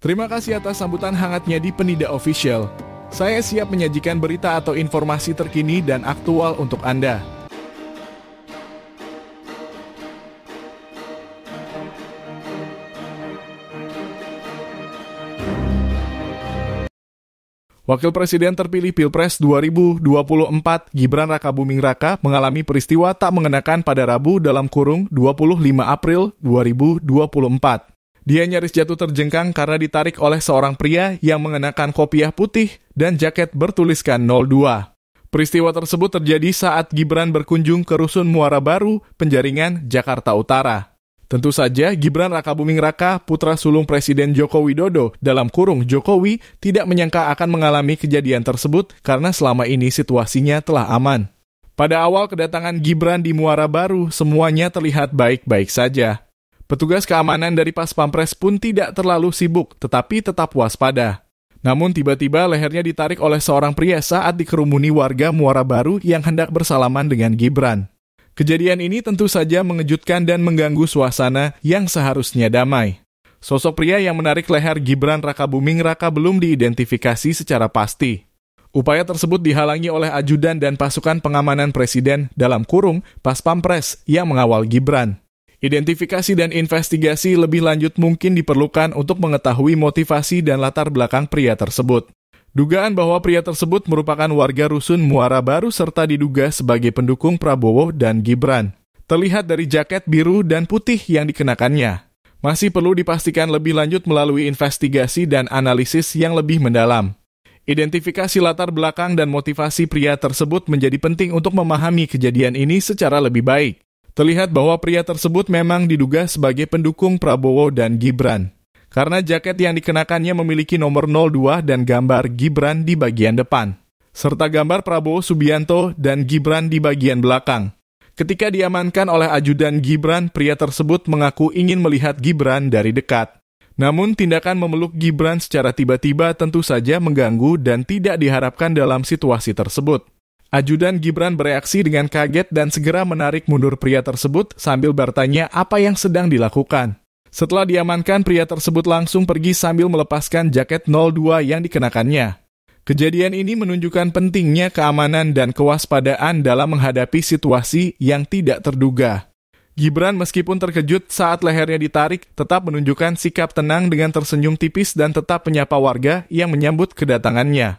Terima kasih atas sambutan hangatnya di Penida Official. Saya siap menyajikan berita atau informasi terkini dan aktual untuk Anda. Wakil Presiden terpilih Pilpres 2024 Gibran Raka Buming Raka mengalami peristiwa tak mengenakan pada Rabu dalam kurung 25 April 2024. Dia nyaris jatuh terjengkang karena ditarik oleh seorang pria yang mengenakan kopiah putih dan jaket bertuliskan 02. Peristiwa tersebut terjadi saat Gibran berkunjung ke Rusun Muara Baru, Penjaringan, Jakarta Utara. Tentu saja, Gibran Rakabuming Raka, putra sulung Presiden Joko Widodo dalam kurung Jokowi, tidak menyangka akan mengalami kejadian tersebut karena selama ini situasinya telah aman. Pada awal kedatangan Gibran di Muara Baru, semuanya terlihat baik-baik saja. Petugas keamanan dari Pas Pampres pun tidak terlalu sibuk, tetapi tetap waspada. Namun tiba-tiba lehernya ditarik oleh seorang pria saat dikerumuni warga Muara Baru yang hendak bersalaman dengan Gibran. Kejadian ini tentu saja mengejutkan dan mengganggu suasana yang seharusnya damai. Sosok pria yang menarik leher Gibran Raka Buming Raka belum diidentifikasi secara pasti. Upaya tersebut dihalangi oleh ajudan dan pasukan pengamanan presiden dalam kurung Pas Pampres yang mengawal Gibran. Identifikasi dan investigasi lebih lanjut mungkin diperlukan untuk mengetahui motivasi dan latar belakang pria tersebut. Dugaan bahwa pria tersebut merupakan warga rusun Muara Baru serta diduga sebagai pendukung Prabowo dan Gibran. Terlihat dari jaket biru dan putih yang dikenakannya. Masih perlu dipastikan lebih lanjut melalui investigasi dan analisis yang lebih mendalam. Identifikasi latar belakang dan motivasi pria tersebut menjadi penting untuk memahami kejadian ini secara lebih baik. Terlihat bahwa pria tersebut memang diduga sebagai pendukung Prabowo dan Gibran. Karena jaket yang dikenakannya memiliki nomor 02 dan gambar Gibran di bagian depan. Serta gambar Prabowo Subianto dan Gibran di bagian belakang. Ketika diamankan oleh ajudan Gibran, pria tersebut mengaku ingin melihat Gibran dari dekat. Namun, tindakan memeluk Gibran secara tiba-tiba tentu saja mengganggu dan tidak diharapkan dalam situasi tersebut. Ajudan Gibran bereaksi dengan kaget dan segera menarik mundur pria tersebut sambil bertanya apa yang sedang dilakukan. Setelah diamankan, pria tersebut langsung pergi sambil melepaskan jaket 02 yang dikenakannya. Kejadian ini menunjukkan pentingnya keamanan dan kewaspadaan dalam menghadapi situasi yang tidak terduga. Gibran meskipun terkejut saat lehernya ditarik, tetap menunjukkan sikap tenang dengan tersenyum tipis dan tetap menyapa warga yang menyambut kedatangannya.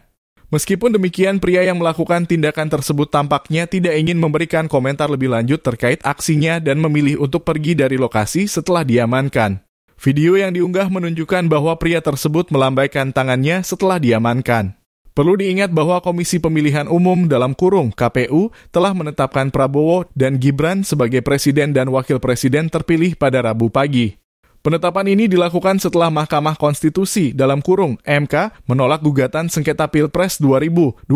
Meskipun demikian, pria yang melakukan tindakan tersebut tampaknya tidak ingin memberikan komentar lebih lanjut terkait aksinya dan memilih untuk pergi dari lokasi setelah diamankan. Video yang diunggah menunjukkan bahwa pria tersebut melambaikan tangannya setelah diamankan. Perlu diingat bahwa Komisi Pemilihan Umum dalam kurung KPU telah menetapkan Prabowo dan Gibran sebagai presiden dan wakil presiden terpilih pada Rabu pagi. Penetapan ini dilakukan setelah Mahkamah Konstitusi dalam kurung MK menolak gugatan sengketa Pilpres 2024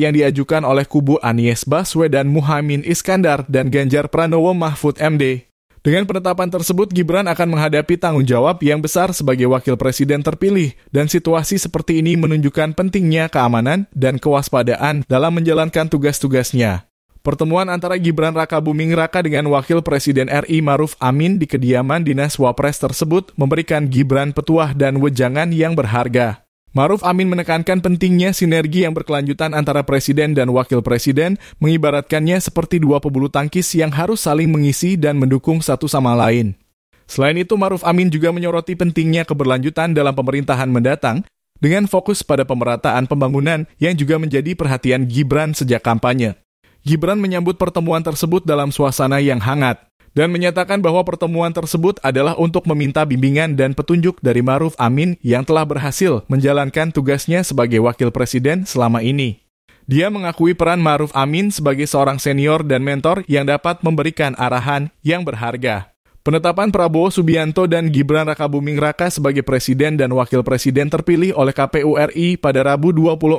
yang diajukan oleh kubu Anies Baswedan Muhammad Iskandar dan Ganjar Pranowo Mahfud MD. Dengan penetapan tersebut, Gibran akan menghadapi tanggung jawab yang besar sebagai wakil presiden terpilih, dan situasi seperti ini menunjukkan pentingnya keamanan dan kewaspadaan dalam menjalankan tugas-tugasnya. Pertemuan antara Gibran Raka Buming Raka dengan Wakil Presiden RI Maruf Amin di kediaman Dinas Wapres tersebut memberikan Gibran petuah dan wejangan yang berharga. Maruf Amin menekankan pentingnya sinergi yang berkelanjutan antara presiden dan wakil presiden, mengibaratkannya seperti dua pebulu tangkis yang harus saling mengisi dan mendukung satu sama lain. Selain itu, Maruf Amin juga menyoroti pentingnya keberlanjutan dalam pemerintahan mendatang dengan fokus pada pemerataan pembangunan yang juga menjadi perhatian Gibran sejak kampanye. Gibran menyambut pertemuan tersebut dalam suasana yang hangat dan menyatakan bahwa pertemuan tersebut adalah untuk meminta bimbingan dan petunjuk dari Maruf Amin yang telah berhasil menjalankan tugasnya sebagai wakil presiden selama ini. Dia mengakui peran Maruf Amin sebagai seorang senior dan mentor yang dapat memberikan arahan yang berharga. Penetapan Prabowo Subianto dan Gibran Rakabuming Raka sebagai presiden dan wakil presiden terpilih oleh KPU RI pada Rabu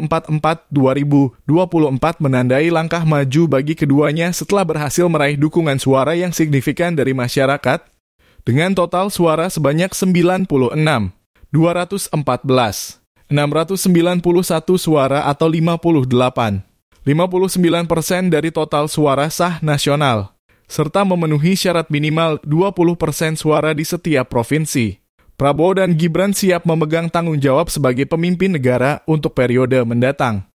24/4/2024 menandai langkah maju bagi keduanya setelah berhasil meraih dukungan suara yang signifikan dari masyarakat dengan total suara sebanyak 96, 214, 691 suara atau 58. 59 dari total suara sah nasional serta memenuhi syarat minimal 20% suara di setiap provinsi. Prabowo dan Gibran siap memegang tanggung jawab sebagai pemimpin negara untuk periode mendatang.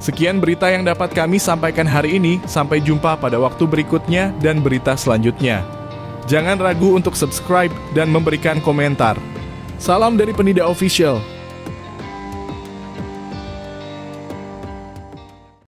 Sekian berita yang dapat kami sampaikan hari ini. Sampai jumpa pada waktu berikutnya dan berita selanjutnya. Jangan ragu untuk subscribe dan memberikan komentar. Salam dari Penida Official.